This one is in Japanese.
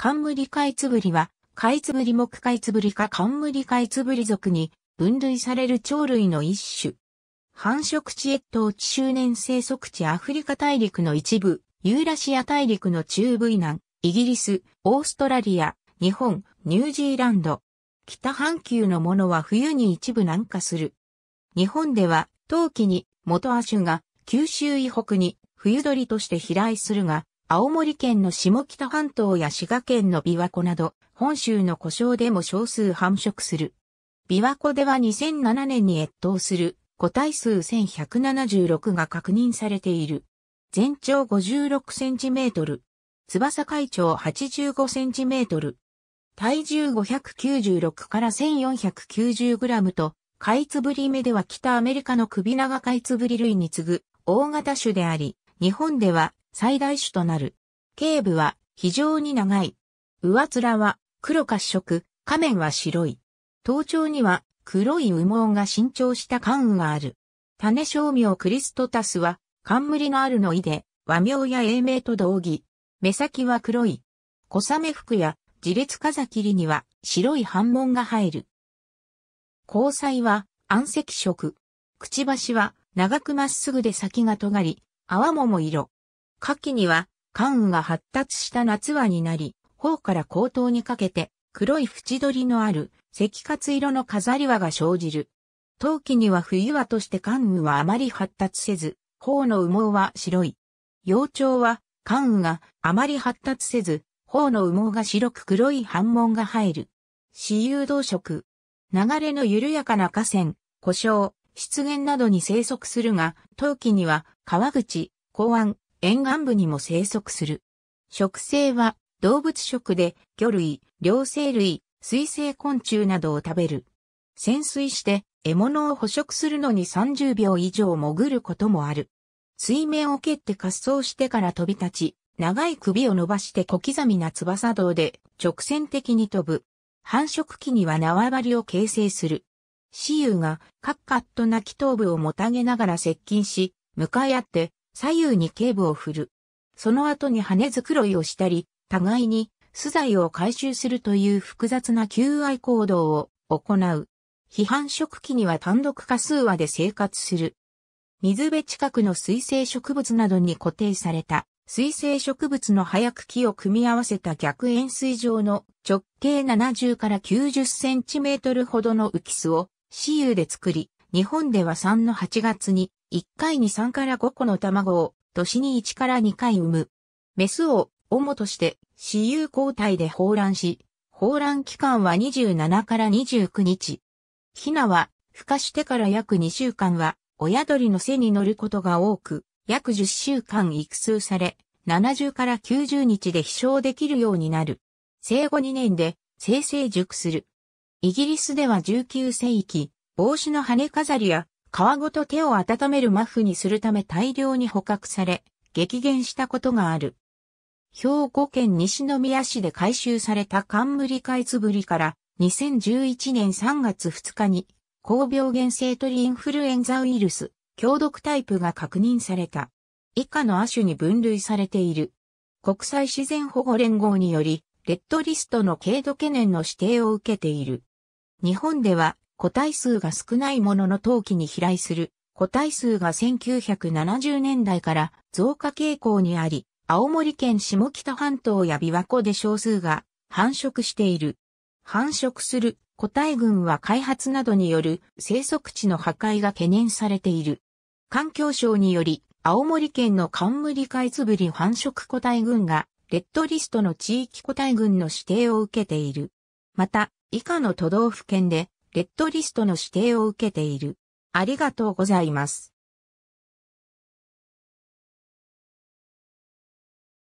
冠カイツブリは、カイツブリ目カイツブリム冠カイツブリ属に分類される鳥類の一種。繁殖地越冬地周年生息地アフリカ大陸の一部、ユーラシア大陸の中部以南、イギリス、オーストラリア、日本、ニュージーランド。北半球のものは冬に一部南下する。日本では、冬季に元亜種が九州以北に冬鳥として飛来するが、青森県の下北半島や滋賀県の琵琶湖など、本州の故障でも少数繁殖する。琵琶湖では2007年に越冬する個体数1176が確認されている。全長56センチメートル。翼海長85センチメートル。体重596から1490グラムと、カイツブリ目では北アメリカの首長カイツブリ類に次ぐ大型種であり、日本では最大種となる。頸部は非常に長い。上面は黒褐色、下面は白い。頭頂には黒い羽毛が伸長した冠羽がある。種商名クリストタスは冠のあるの意で和名や英名と同義。目先は黒い。小雨服や自列風切りには白い反紋が入る。交際は暗赤色。くちばしは長くまっすぐで先が尖り、泡もも色。夏季には、寒雨が発達した夏はになり、頬から後頭にかけて、黒い縁取りのある、赤活色の飾り輪が生じる。冬季には冬輪として寒雨はあまり発達せず、頬の羽毛は白い。幼鳥は、寒雨があまり発達せず、頬の羽毛が白く黒い斑紋が入る。私有動植。流れの緩やかな河川、故障、湿原などに生息するが、冬季には川口、港湾、沿岸部にも生息する。食性は動物食で魚類、両生類、水生昆虫などを食べる。潜水して獲物を捕食するのに30秒以上潜ることもある。水面を蹴って滑走してから飛び立ち、長い首を伸ばして小刻みな翼道で直線的に飛ぶ。繁殖期には縄張りを形成する。雌雄がカッカッと鳴き頭部をもたげながら接近し、向かい合って左右に警部を振る。その後に羽繕いをしたり、互いに素材を回収するという複雑な求愛行動を行う。批判食器には単独過数話で生活する。水辺近くの水生植物などに固定された水生植物の葉茎を組み合わせた逆円錐状の直径70から90センチメートルほどの浮き巣を私有で作り、日本では3の8月に1回に3から5個の卵を、年に1から2回産む。メスを、主として、私有交代で放卵し、放卵期間は27から29日。ヒナは、孵化してから約2週間は、親鳥の背に乗ることが多く、約10週間育成され、70から90日で飛翔できるようになる。生後2年で、生成熟する。イギリスでは19世紀、帽子の羽飾りや皮ごと手を温めるマフにするため大量に捕獲され、激減したことがある。兵庫県西宮市で回収された冠カイツブリから2011年3月2日に高病原性鳥インフルエンザウイルス強毒タイプが確認された。以下の亜種に分類されている。国際自然保護連合により、レッドリストの軽度懸念の指定を受けている。日本では個体数が少ないものの陶器に飛来する個体数が1970年代から増加傾向にあり、青森県下北半島や琵琶湖で少数が繁殖している。繁殖する個体群は開発などによる生息地の破壊が懸念されている。環境省により、青森県の冠カイツブリ繁殖個体群が、レッドリストの地域個体群の指定を受けている。また、以下の都道府県で、レッドリストの指定を受けている。ありがとうございます。